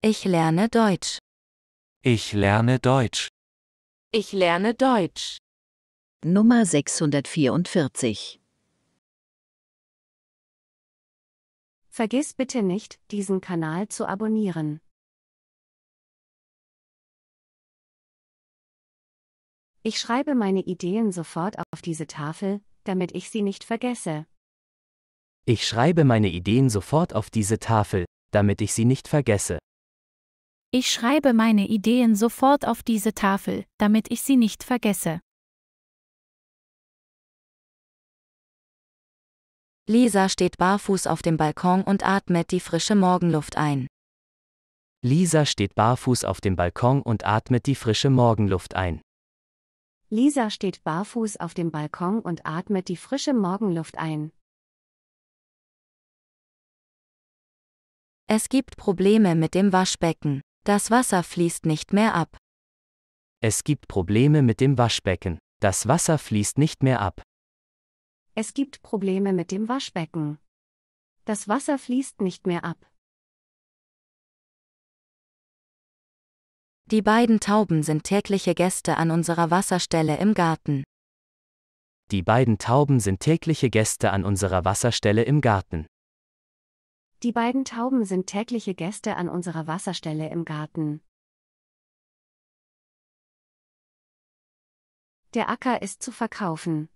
Ich lerne Deutsch. Ich lerne Deutsch. Ich lerne Deutsch. Nummer 644. Vergiss bitte nicht, diesen Kanal zu abonnieren. Ich schreibe meine Ideen sofort auf diese Tafel, damit ich sie nicht vergesse. Ich schreibe meine Ideen sofort auf diese Tafel, damit ich sie nicht vergesse. Ich schreibe meine Ideen sofort auf diese Tafel, damit ich sie nicht vergesse. Lisa steht barfuß auf dem Balkon und atmet die frische Morgenluft ein. Lisa steht barfuß auf dem Balkon und atmet die frische Morgenluft ein. Lisa steht barfuß auf dem Balkon und atmet die frische Morgenluft ein. Es gibt Probleme mit dem Waschbecken. Das Wasser fließt nicht mehr ab. Es gibt Probleme mit dem Waschbecken. Das Wasser fließt nicht mehr ab. Es gibt Probleme mit dem Waschbecken. Das Wasser fließt nicht mehr ab. Die beiden Tauben sind tägliche Gäste an unserer Wasserstelle im Garten. Die beiden Tauben sind tägliche Gäste an unserer Wasserstelle im Garten. Die beiden Tauben sind tägliche Gäste an unserer Wasserstelle im Garten. Der Acker ist zu verkaufen.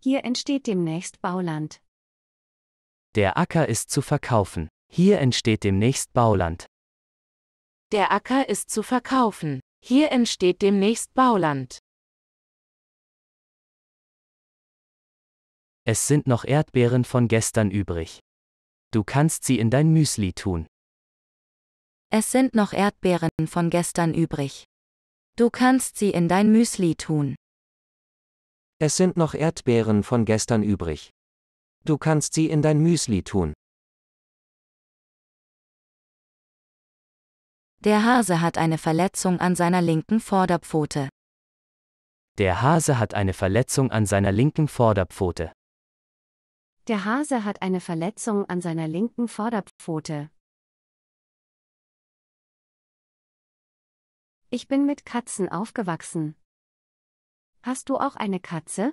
Hier entsteht demnächst Bauland. Der Acker ist zu verkaufen. Hier entsteht demnächst Bauland. Der Acker ist zu verkaufen. Hier entsteht demnächst Bauland. Es sind noch Erdbeeren von gestern übrig. Du kannst sie in dein Müsli tun. Es sind noch Erdbeeren von gestern übrig. Du kannst sie in dein Müsli tun. Es sind noch Erdbeeren von gestern übrig. Du kannst sie in dein Müsli tun. Der Hase hat eine Verletzung an seiner linken Vorderpfote. Der Hase hat eine Verletzung an seiner linken Vorderpfote. Der Hase hat eine Verletzung an seiner linken Vorderpfote. Ich bin mit Katzen aufgewachsen. Hast du auch eine Katze?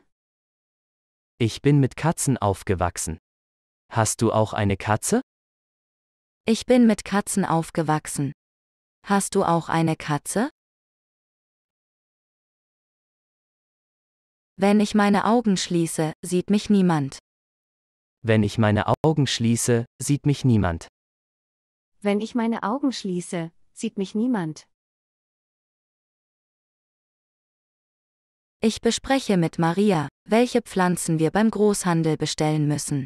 Ich bin mit Katzen aufgewachsen. Hast du auch eine Katze? Ich bin mit Katzen aufgewachsen. Hast du auch eine Katze? Wenn ich meine Augen schließe, sieht mich niemand. Wenn ich meine Augen schließe, sieht mich niemand. Wenn ich meine Augen schließe, sieht mich niemand. Ich bespreche mit Maria, welche Pflanzen wir beim Großhandel bestellen müssen.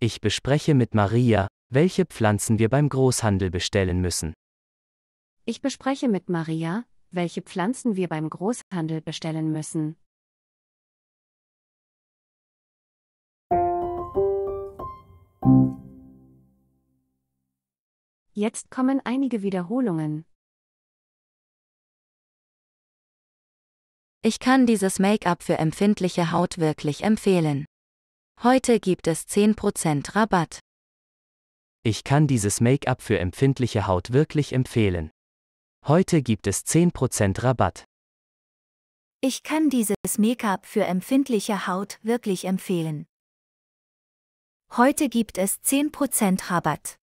Ich bespreche mit Maria, welche Pflanzen wir beim Großhandel bestellen müssen. Ich bespreche mit Maria, welche Pflanzen wir beim Großhandel bestellen müssen. Jetzt kommen einige Wiederholungen. Ich kann dieses Make-up für empfindliche Haut wirklich empfehlen. Heute gibt es 10% Rabatt. Ich kann dieses Make-up für empfindliche Haut wirklich empfehlen. Heute gibt es 10% Rabatt. Ich kann dieses Make-up für empfindliche Haut wirklich empfehlen. Heute gibt es 10% Rabatt.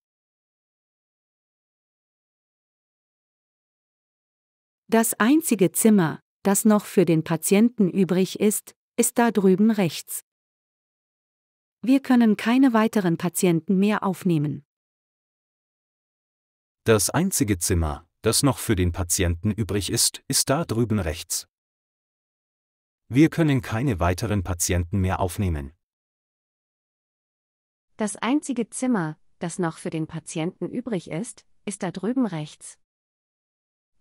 Das einzige Zimmer, das noch für den Patienten übrig ist, ist da drüben rechts. Wir können keine weiteren Patienten mehr aufnehmen. Das einzige Zimmer, das noch für den Patienten übrig ist, ist da drüben rechts. Wir können keine weiteren Patienten mehr aufnehmen. Das einzige Zimmer, das noch für den Patienten übrig ist, ist da drüben rechts.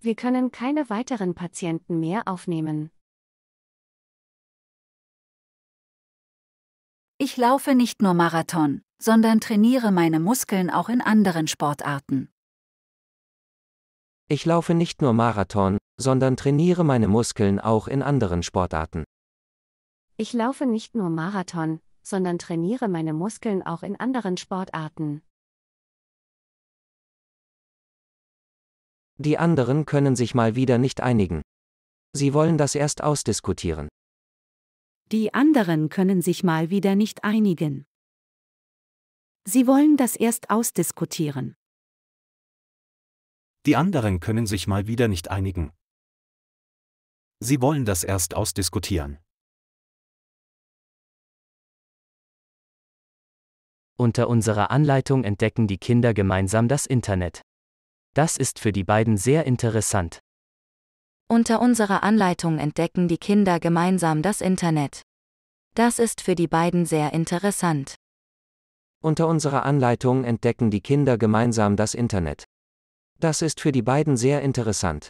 Wir können keine weiteren Patienten mehr aufnehmen. Ich laufe nicht nur Marathon, sondern trainiere meine Muskeln auch in anderen Sportarten. Ich laufe nicht nur Marathon, sondern trainiere meine Muskeln auch in anderen Sportarten. Ich laufe nicht nur Marathon, sondern trainiere meine Muskeln auch in anderen Sportarten. Die anderen können sich mal wieder nicht einigen. Sie wollen das erst ausdiskutieren. Die anderen können sich mal wieder nicht einigen. Sie wollen das erst ausdiskutieren. Die anderen können sich mal wieder nicht einigen. Sie wollen das erst ausdiskutieren. Unter unserer Anleitung entdecken die Kinder gemeinsam das Internet. Das ist für die beiden sehr interessant. Unter unserer Anleitung entdecken die Kinder gemeinsam das Internet. Das ist für die beiden sehr interessant. Unter unserer Anleitung entdecken die Kinder gemeinsam das Internet. Das ist für die beiden sehr interessant.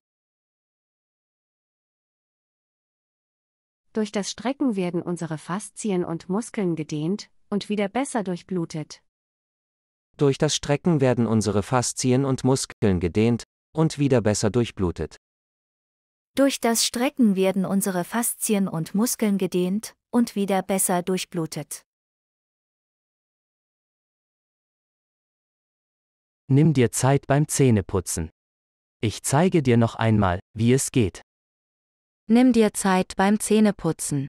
Durch das Strecken werden unsere Faszien und Muskeln gedehnt und wieder besser durchblutet. Durch das Strecken werden unsere Faszien und Muskeln gedehnt und wieder besser durchblutet. Durch das Strecken werden unsere Faszien und Muskeln gedehnt und wieder besser durchblutet. Nimm dir Zeit beim Zähneputzen. Ich zeige dir noch einmal, wie es geht. Nimm dir Zeit beim Zähneputzen.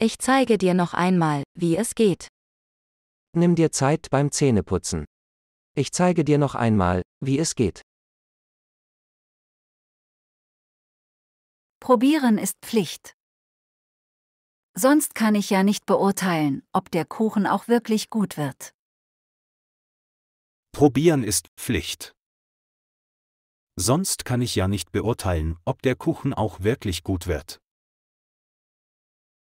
Ich zeige dir noch einmal, wie es geht. Nimm dir Zeit beim Zähneputzen. Ich zeige dir noch einmal, wie es geht. Probieren ist Pflicht. Sonst kann ich ja nicht beurteilen, ob der Kuchen auch wirklich gut wird. Probieren ist Pflicht. Sonst kann ich ja nicht beurteilen, ob der Kuchen auch wirklich gut wird.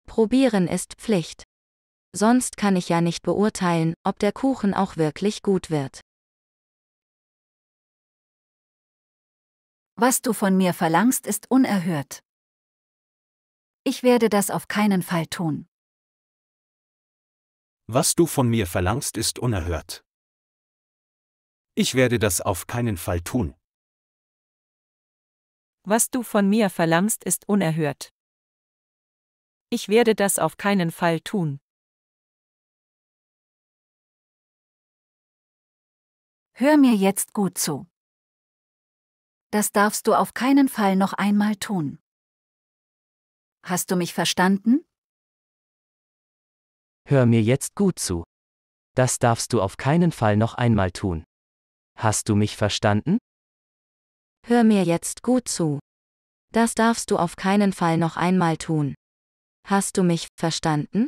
Probieren ist Pflicht sonst kann ich ja nicht beurteilen, ob der Kuchen auch wirklich gut wird. Was du von mir verlangst, ist unerhört. Ich werde das auf keinen Fall tun. Was du von mir verlangst, ist unerhört. Ich werde das auf keinen Fall tun. Was du von mir verlangst, ist unerhört. Ich werde das auf keinen Fall tun. Hör mir jetzt gut zu. Das darfst du auf keinen Fall noch einmal tun. Hast du mich verstanden? Hör mir jetzt gut zu. Das darfst du auf keinen Fall noch einmal tun. Hast du mich verstanden? Hör mir jetzt gut zu. Das darfst du auf keinen Fall noch einmal tun. Hast du mich verstanden?